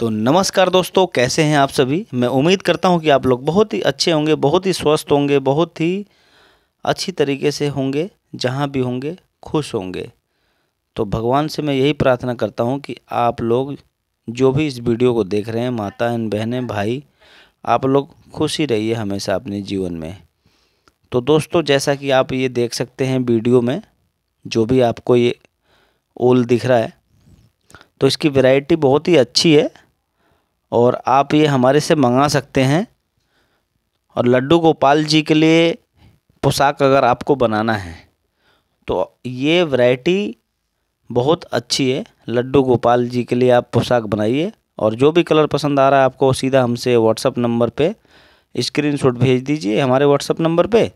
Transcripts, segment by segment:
तो नमस्कार दोस्तों कैसे हैं आप सभी मैं उम्मीद करता हूं कि आप लोग बहुत ही अच्छे होंगे बहुत ही स्वस्थ होंगे बहुत ही अच्छी तरीके से होंगे जहां भी होंगे खुश होंगे तो भगवान से मैं यही प्रार्थना करता हूं कि आप लोग जो भी इस वीडियो को देख रहे हैं माता एन बहनें भाई आप लोग खुश ही रहिए हमेशा अपने जीवन में तो दोस्तों जैसा कि आप ये देख सकते हैं वीडियो में जो भी आपको ये ओल दिख रहा है तो इसकी वैरायटी बहुत ही अच्छी है और आप ये हमारे से मंगा सकते हैं और लड्डू गोपाल जी के लिए पोशाक अगर आपको बनाना है तो ये वैरायटी बहुत अच्छी है लड्डू गोपाल जी के लिए आप पोशाक बनाइए और जो भी कलर पसंद आ रहा है आपको सीधा हमसे व्हाट्सअप नंबर पे स्क्रीनशॉट भेज दीजिए हमारे व्हाट्सअप नंबर पे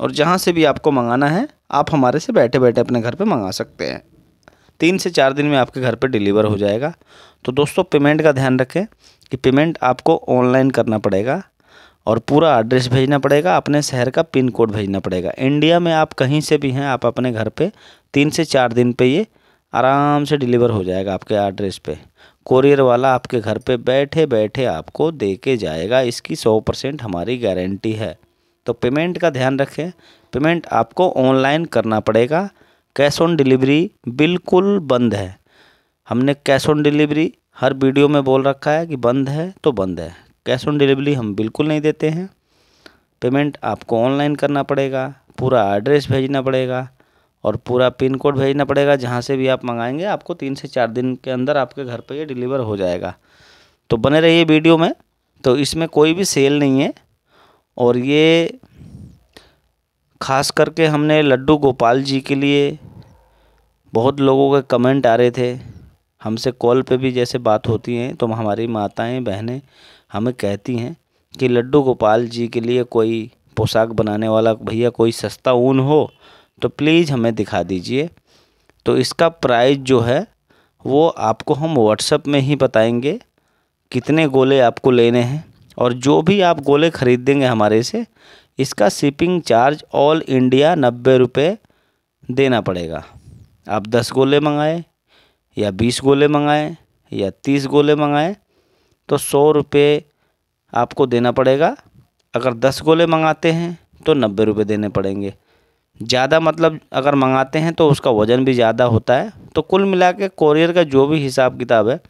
और जहाँ से भी आपको मंगाना है आप हमारे से बैठे बैठे अपने घर पे मंगा सकते हैं तीन से चार दिन में आपके घर पर डिलीवर हो जाएगा तो दोस्तों पेमेंट का ध्यान रखें कि पेमेंट आपको ऑनलाइन करना पड़ेगा और पूरा एड्रेस भेजना पड़ेगा अपने शहर का पिन कोड भेजना पड़ेगा इंडिया में आप कहीं से भी हैं आप अपने घर पे तीन से चार दिन पे ये आराम से डिलीवर हो जाएगा आपके एड्रेस पे कोरियर वाला आपके घर पे बैठे बैठे आपको दे के जाएगा इसकी सौ परसेंट हमारी गारंटी है तो पेमेंट का ध्यान रखें पेमेंट आपको ऑनलाइन करना पड़ेगा कैश ऑन डिलीवरी बिल्कुल बंद है हमने कैश ऑन डिलीवरी हर वीडियो में बोल रखा है कि बंद है तो बंद है कैश ऑन डिलीवरी हम बिल्कुल नहीं देते हैं पेमेंट आपको ऑनलाइन करना पड़ेगा पूरा एड्रेस भेजना पड़ेगा और पूरा पिन कोड भेजना पड़ेगा जहाँ से भी आप मंगाएंगे आपको तीन से चार दिन के अंदर आपके घर पर ये डिलीवर हो जाएगा तो बने रहिए वीडियो में तो इसमें कोई भी सेल नहीं है और ये ख़ास करके हमने लड्डू गोपाल जी के लिए बहुत लोगों के कमेंट आ रहे थे हमसे कॉल पे भी जैसे बात होती हैं तो हमारी माताएं बहनें हमें कहती हैं कि लड्डू गोपाल जी के लिए कोई पोशाक बनाने वाला भैया कोई सस्ता ऊन हो तो प्लीज़ हमें दिखा दीजिए तो इसका प्राइस जो है वो आपको हम व्हाट्सअप में ही बताएंगे कितने गोले आपको लेने हैं और जो भी आप गोले ख़रीदेंगे हमारे से इसका शिपिंग चार्ज ऑल इंडिया नब्बे रुपये देना पड़ेगा आप दस गोले मंगाएं या बीस गोले मंगाएं या तीस गोले मंगाएं तो सौ रुपये आपको देना पड़ेगा अगर दस गोले मंगाते हैं तो नब्बे रुपये देने पड़ेंगे ज़्यादा मतलब अगर मंगाते हैं तो उसका वज़न भी ज़्यादा होता है तो कुल मिला के कोरियर का जो भी हिसाब किताब है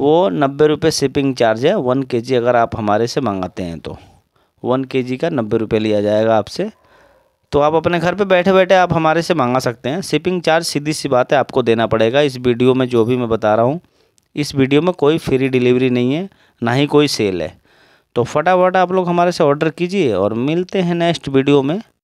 वो नब्बे रुपये शिपिंग चार्ज है वन के अगर आप हमारे से मंगाते हैं तो वन के जी का नब्बे रुपये लिया जाएगा आपसे तो आप अपने घर पे बैठे बैठे आप हमारे से मंगा सकते हैं शिपिंग चार्ज सीधी सी बात है आपको देना पड़ेगा इस वीडियो में जो भी मैं बता रहा हूँ इस वीडियो में कोई फ्री डिलीवरी नहीं है ना ही कोई सेल है तो फटाफट आप लोग हमारे से ऑर्डर कीजिए और मिलते हैं नेक्स्ट वीडियो में